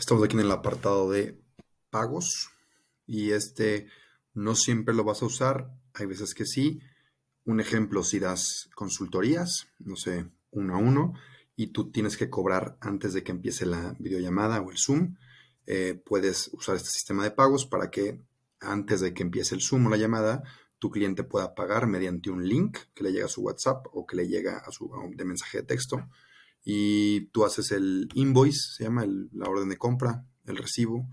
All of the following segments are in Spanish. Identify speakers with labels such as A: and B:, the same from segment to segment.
A: Estamos aquí en el apartado de pagos y este no siempre lo vas a usar, hay veces que sí. Un ejemplo, si das consultorías, no sé, uno a uno, y tú tienes que cobrar antes de que empiece la videollamada o el Zoom, eh, puedes usar este sistema de pagos para que antes de que empiece el Zoom o la llamada, tu cliente pueda pagar mediante un link que le llega a su WhatsApp o que le llega a su de mensaje de texto y tú haces el invoice, se llama la orden de compra, el recibo,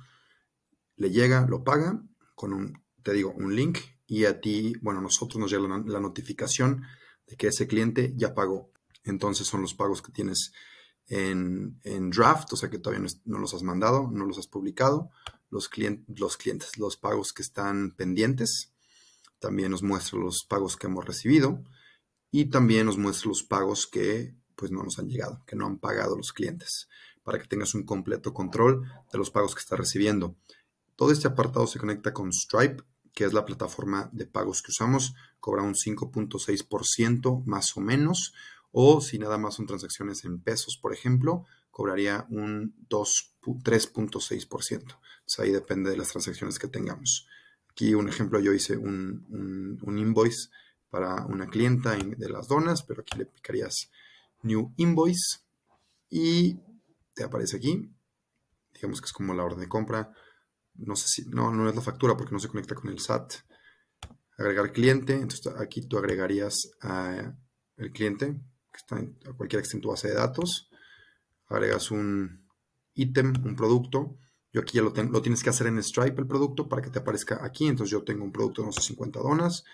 A: le llega, lo paga con un, te digo, un link y a ti, bueno, a nosotros nos llega la, notificación de que ese cliente ya pagó. Entonces son los pagos que tienes en, en draft, o sea que todavía no, los has mandado, no los has publicado, los, los clientes, los pagos que están pendientes, también nos muestra los pagos que hemos recibido y también nos muestra los pagos que pues no nos han llegado, que no han pagado los clientes, para que tengas un completo control de los pagos que estás recibiendo. Todo este apartado se conecta con Stripe, que es la plataforma de pagos que usamos, cobra un 5.6% más o menos, o si nada más son transacciones en pesos, por ejemplo, cobraría un 3.6%. O ahí depende de las transacciones que tengamos. Aquí un ejemplo, yo hice un, un invoice para una clienta de las donas, pero aquí le picarías New Invoice y te aparece aquí. Digamos que es como la orden de compra. No sé si, no, no es la factura porque no se conecta con el SAT. Agregar cliente, entonces aquí tú agregarías a el cliente, que está en, a cualquiera base de datos. Agregas un ítem, un producto. Yo aquí ya lo, tienes que hacer en Stripe el producto para que te aparezca aquí. Entonces yo tengo un producto de, no sé, 50 donas.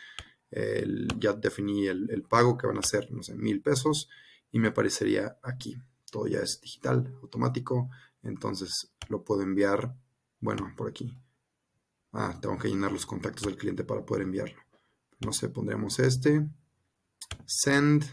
A: ya definí el, el, pago que van a ser, no sé, mil pesos y me aparecería aquí. Todo ya es digital, automático, entonces lo puedo enviar, bueno, por aquí. Ah, tengo que llenar los contactos del cliente para poder enviarlo. No sé, pondremos este, send,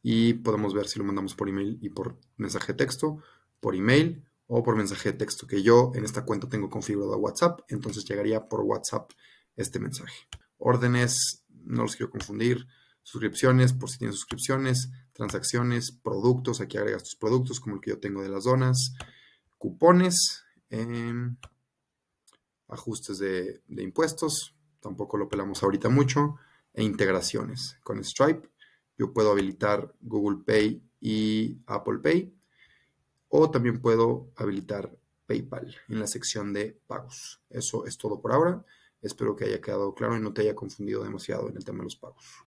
A: y podemos ver si lo mandamos por email y por mensaje de texto, por email o por mensaje de texto, que yo en esta cuenta tengo configurado WhatsApp, entonces llegaría por WhatsApp este mensaje. Órdenes, no los quiero confundir, suscripciones, por si tienen suscripciones, transacciones, productos, aquí agregas tus productos como el que yo tengo de las donas, cupones, em, ajustes de impuestos, tampoco lo pelamos ahorita mucho, e integraciones. Con Stripe yo puedo habilitar Google Pay y Apple Pay o también puedo habilitar PayPal en la sección de pagos. Eso es todo por ahora. Espero que haya quedado claro y no te haya confundido demasiado en el tema de los pagos.